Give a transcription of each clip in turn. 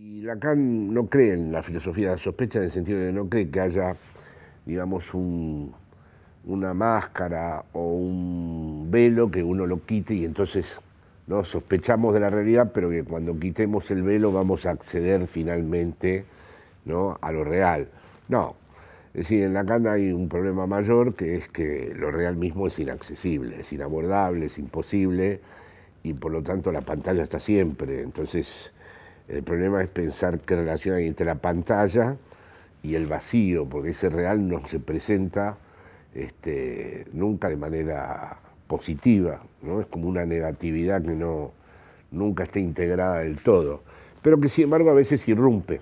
Y Lacan no cree en la filosofía de la sospecha en el sentido de no cree que haya, digamos, una máscara o un velo que uno lo quite y entonces no sospechamos de la realidad, pero que cuando quitemos el velo vamos a acceder finalmente ¿no? a lo real. No. Es decir, en Lacan hay un problema mayor que es que lo real mismo es inaccesible, es inabordable, es imposible y por lo tanto la pantalla está siempre. Entonces el problema es pensar qué relación hay entre la pantalla y el vacío, porque ese real no se presenta este, nunca de manera positiva, ¿no? es como una negatividad que no, nunca está integrada del todo, pero que sin embargo a veces irrumpe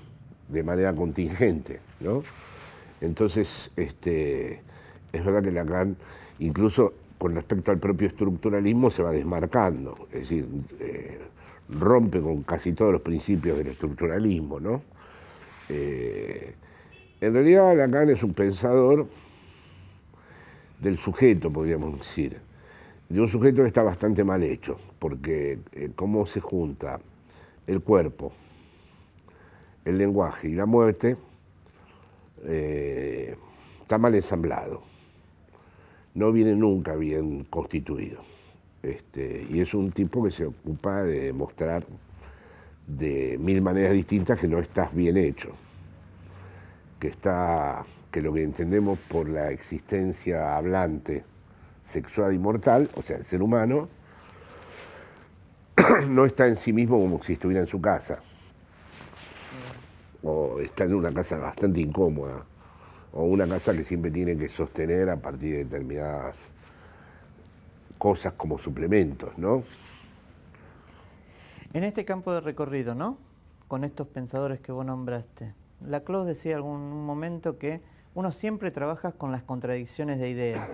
de manera contingente. ¿no? Entonces, este, es verdad que la gran incluso con respecto al propio estructuralismo se va desmarcando, es decir, eh, rompe con casi todos los principios del estructuralismo. ¿no? Eh, en realidad Lacan es un pensador del sujeto, podríamos decir, de un sujeto que está bastante mal hecho, porque eh, cómo se junta el cuerpo, el lenguaje y la muerte está mal ensamblado no viene nunca bien constituido. Este, y es un tipo que se ocupa de mostrar de mil maneras distintas que no estás bien hecho, que, está, que lo que entendemos por la existencia hablante, sexual y mortal, o sea, el ser humano, no está en sí mismo como si estuviera en su casa, o está en una casa bastante incómoda o una casa que siempre tiene que sostener a partir de determinadas cosas como suplementos, ¿no? En este campo de recorrido, ¿no? Con estos pensadores que vos nombraste, Laclos decía en algún momento que uno siempre trabaja con las contradicciones de idea.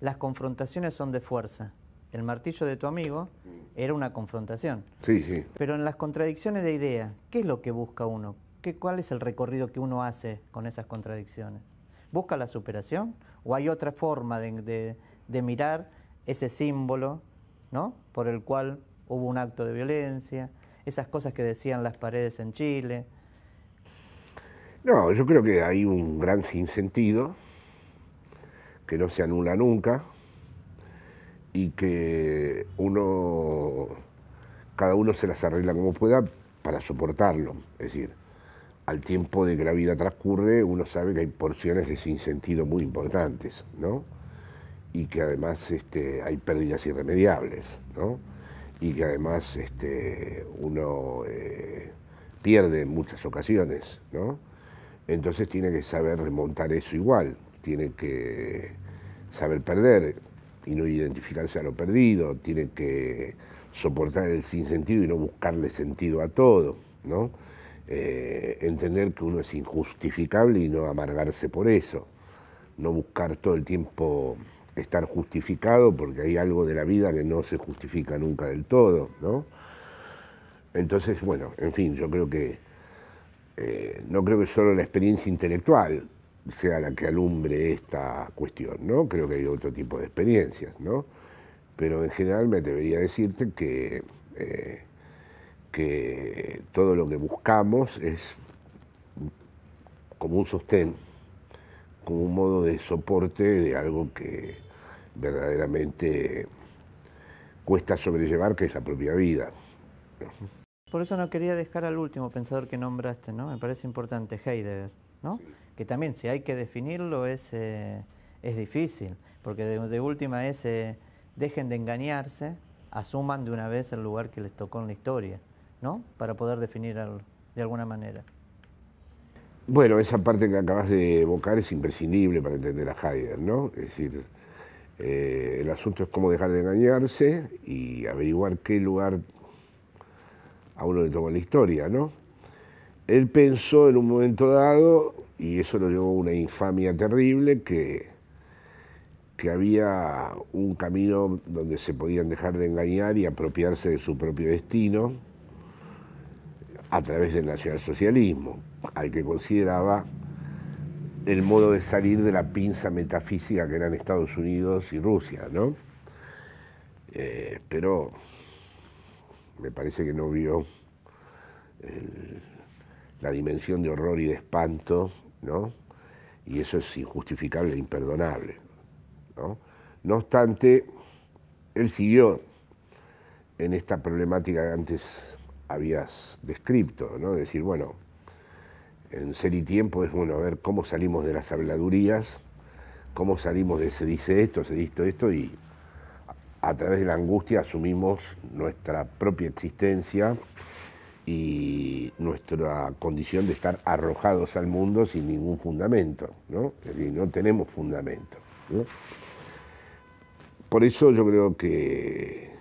Las confrontaciones son de fuerza. El martillo de tu amigo era una confrontación. Sí, sí. Pero en las contradicciones de idea, ¿qué es lo que busca uno? ¿Cuál es el recorrido que uno hace con esas contradicciones? ¿Busca la superación? ¿O hay otra forma de, mirar ese símbolo por el cual hubo un acto de violencia? Esas cosas que decían las paredes en Chile. No, yo creo que hay un gran sinsentido que no se anula nunca y que uno, cada uno se las arregla como pueda para soportarlo. Es decir, al tiempo de que la vida transcurre, uno sabe que hay porciones de sinsentido muy importantes, ¿no? Y que además este, hay pérdidas irremediables, ¿no? Y que además este, uno eh, pierde en muchas ocasiones, ¿no? Entonces tiene que saber remontar eso igual, tiene que saber perder y no identificarse a lo perdido, tiene que soportar el sinsentido y no buscarle sentido a todo, ¿no? Eh, entender que uno es injustificable y no amargarse por eso, no buscar todo el tiempo estar justificado porque hay algo de la vida que no se justifica nunca del todo, ¿no? Entonces, bueno, en fin, yo creo que eh, no creo que solo la experiencia intelectual sea la que alumbre esta cuestión, ¿no? Creo que hay otro tipo de experiencias, ¿no? Pero en general me debería decirte que eh, que todo lo que buscamos es como un sostén, como un modo de soporte de algo que verdaderamente cuesta sobrellevar, que es la propia vida. Por eso no quería dejar al último pensador que nombraste, ¿no? Me parece importante, Heidegger, ¿no? Que también, si hay que definirlo, es, eh, es difícil, porque de, última es, eh, dejen de engañarse, asuman de una vez el lugar que les tocó en la historia. ¿no? Para poder definir de alguna manera. Bueno, esa parte que acabas de evocar es imprescindible para entender a Heidegger, ¿no? Es decir, eh, el asunto es cómo dejar de engañarse y averiguar qué lugar a uno le toma la historia, ¿no? Él pensó en un momento dado, y eso lo llevó a una infamia terrible, que, que había un camino donde se podían dejar de engañar y apropiarse de su propio destino a través del nacionalsocialismo, al que consideraba el modo de salir de la pinza metafísica que eran Estados Unidos y Rusia, ¿no? Eh, pero me parece que no vio la dimensión de horror y de espanto, ¿no? Y eso es injustificable e imperdonable, ¿no? obstante, él siguió en esta problemática antes habías descrito, ¿no? Decir, bueno, en ser y tiempo es bueno ver cómo salimos de las habladurías, cómo salimos de se dice esto, se dice esto, y a través de la angustia asumimos nuestra propia existencia y nuestra condición de estar arrojados al mundo sin ningún fundamento, ¿no? Es decir, no tenemos fundamento. Por eso yo creo que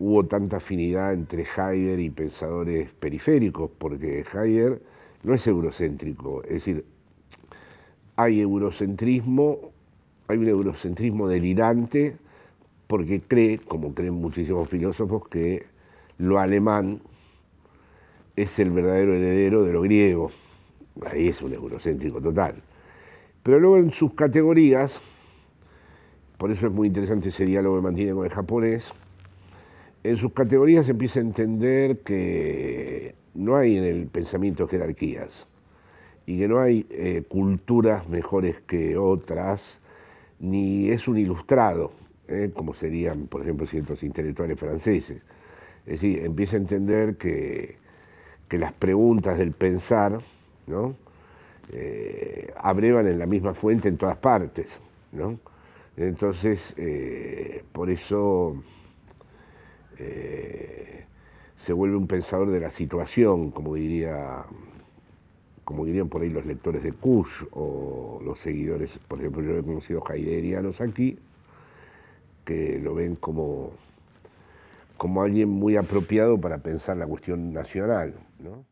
hubo tanta afinidad entre Heidegger y pensadores periféricos, porque Heidegger no es eurocéntrico, es decir, hay eurocentrismo, hay un eurocentrismo delirante, porque cree, como creen muchísimos filósofos, que lo alemán es el verdadero heredero de lo griego. Ahí es un eurocéntrico total. Pero luego en sus categorías, por eso es muy interesante ese diálogo que mantiene con el japonés, en sus categorías empieza a entender que no hay en el pensamiento jerarquías y que no hay eh, culturas mejores que otras, ni es un ilustrado, eh, como serían, por ejemplo, ciertos intelectuales franceses. Es decir, empieza a entender que, las preguntas del pensar ¿no? Eh, abrevan en la misma fuente en todas partes. Entonces, por eso eh, se vuelve un pensador de la situación, como diría como dirían por ahí los lectores de Kush o los seguidores, por ejemplo, yo he conocido haiderianos aquí, que lo ven como, como alguien muy apropiado para pensar la cuestión nacional. ¿no?